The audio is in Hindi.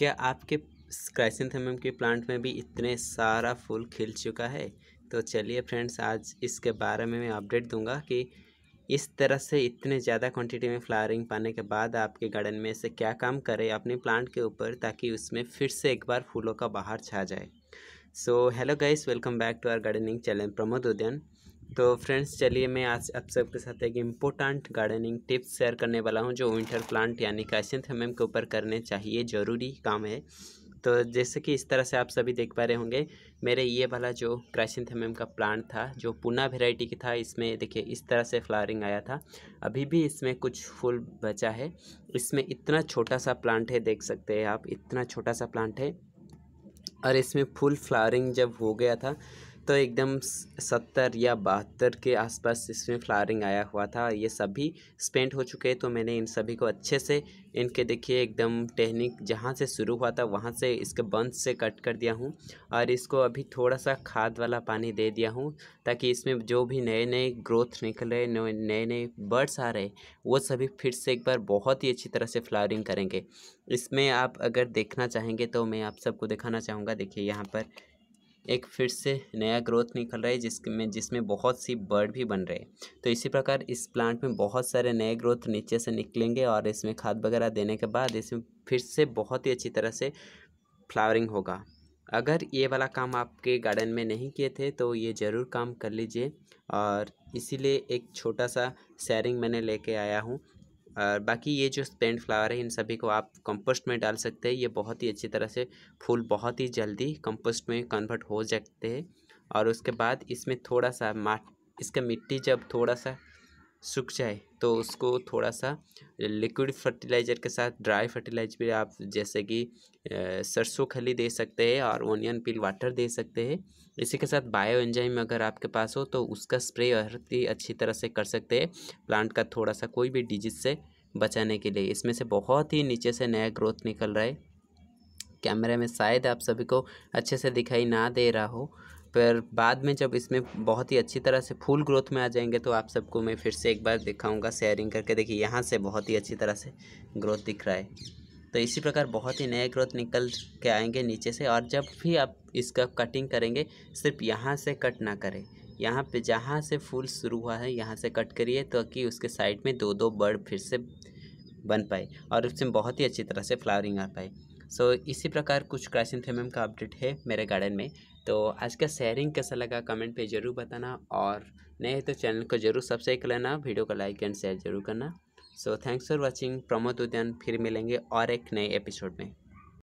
क्या आपके क्राइसेंथेमम के प्लांट में भी इतने सारा फूल खिल चुका है तो चलिए फ्रेंड्स आज इसके बारे में मैं अपडेट दूंगा कि इस तरह से इतने ज़्यादा क्वांटिटी में फ्लावरिंग पाने के बाद आपके गार्डन में से क्या काम करें अपने प्लांट के ऊपर ताकि उसमें फिर से एक बार फूलों का बाहर छा जाए so hello guys welcome back to our gardening channel Pramod Udyan तो फ्रेंड्स चलिए मैं आज आप सबके साथ एक इम्पोर्टेंट गार्डनिंग टिप्स शेयर करने वाला हूँ जो विंटर प्लांट यानी कैसेंथ हमेम के ऊपर करने चाहिए ज़रूरी काम है तो जैसे कि इस तरह से आप सभी देख पा रहे होंगे मेरे ये वाला जो क्राइसेंथेमम का प्लांट था जो पुना वेराइटी की था इसमें देखिए इस तरह से फ्लावरिंग आया था अभी भी इसमें कुछ फूल बचा है इसमें इतना छोटा सा प्लांट है देख सकते हैं आप इतना छोटा सा प्लांट है और इसमें फुल फ्लावरिंग जब हो गया था तो एकदम सत्तर या बहत्तर के आसपास इसमें फ्लावरिंग आया हुआ था ये सभी स्पेंट हो चुके हैं तो मैंने इन सभी को अच्छे से इनके देखिए एकदम टेहनिक जहाँ से शुरू हुआ था वहाँ से इसके बंद से कट कर दिया हूँ और इसको अभी थोड़ा सा खाद वाला पानी दे दिया हूँ ताकि इसमें जो भी नए नए ग्रोथ निकले नए नए बर्ड्स आ रहे वो सभी फिर से एक बार बहुत ही अच्छी तरह से फ्लावरिंग करेंगे इसमें आप अगर देखना चाहेंगे तो मैं आप सबको दिखाना चाहूँगा देखिए यहाँ पर एक फिर से नया ग्रोथ निकल रहा है जिसमें जिसमें बहुत सी बर्ड भी बन रहे हैं तो इसी प्रकार इस प्लांट में बहुत सारे नए ग्रोथ नीचे से निकलेंगे और इसमें खाद वगैरह देने के बाद इसमें फिर से बहुत ही अच्छी तरह से फ्लावरिंग होगा अगर ये वाला काम आपके गार्डन में नहीं किए थे तो ये ज़रूर काम कर लीजिए और इसीलिए एक छोटा सा शेयरिंग मैंने लेके आया हूँ और बाकी ये जो स्पेंड फ्लावर है इन सभी को आप कंपोस्ट में डाल सकते हैं ये बहुत ही अच्छी तरह से फूल बहुत ही जल्दी कंपोस्ट में कन्वर्ट हो सकते हैं और उसके बाद इसमें थोड़ा सा माट इसका मिट्टी जब थोड़ा सा सूख जाए तो उसको थोड़ा सा लिक्विड फर्टिलाइज़र के साथ ड्राई फर्टिलाइजर भी आप जैसे कि सरसों खली दे सकते हैं और ओनियन पील वाटर दे सकते हैं इसी के साथ बायो एंजाइम अगर आपके पास हो तो उसका स्प्रे बहुत ही अच्छी तरह से कर सकते हैं प्लांट का थोड़ा सा कोई भी डिजीज से बचाने के लिए इसमें से बहुत ही नीचे से नया ग्रोथ निकल रहा है कैमरे में शायद आप सभी को अच्छे से दिखाई ना दे रहा हो पर बाद में जब इसमें बहुत ही अच्छी तरह से फुल ग्रोथ में आ जाएंगे तो आप सबको मैं फिर से एक बार दिखाऊंगा शेयरिंग करके देखिए यहाँ से बहुत ही अच्छी तरह से ग्रोथ दिख रहा है तो इसी प्रकार बहुत ही नए ग्रोथ निकल के आएंगे नीचे से और जब भी आप इसका कटिंग करेंगे सिर्फ यहाँ से कट ना करें यहाँ पे जहाँ से फूल शुरू हुआ है यहाँ से कट करिए तो कि उसके साइड में दो दो बर्ड फिर से बन पाए और उसमें बहुत ही अच्छी तरह से फ्लावरिंग आ पाए सो so, इसी प्रकार कुछ क्राइसेंथेमम का अपडेट है मेरे गार्डन में तो आज का शेयरिंग कैसा लगा कमेंट पे ज़रूर बताना और नए तो चैनल को जरूर सब्सक्राइब कर लेना वीडियो को लाइक एंड शेयर जरूर करना so thanks for watching Pramod Udyan फिर मिलेंगे और एक नए एपिसोड में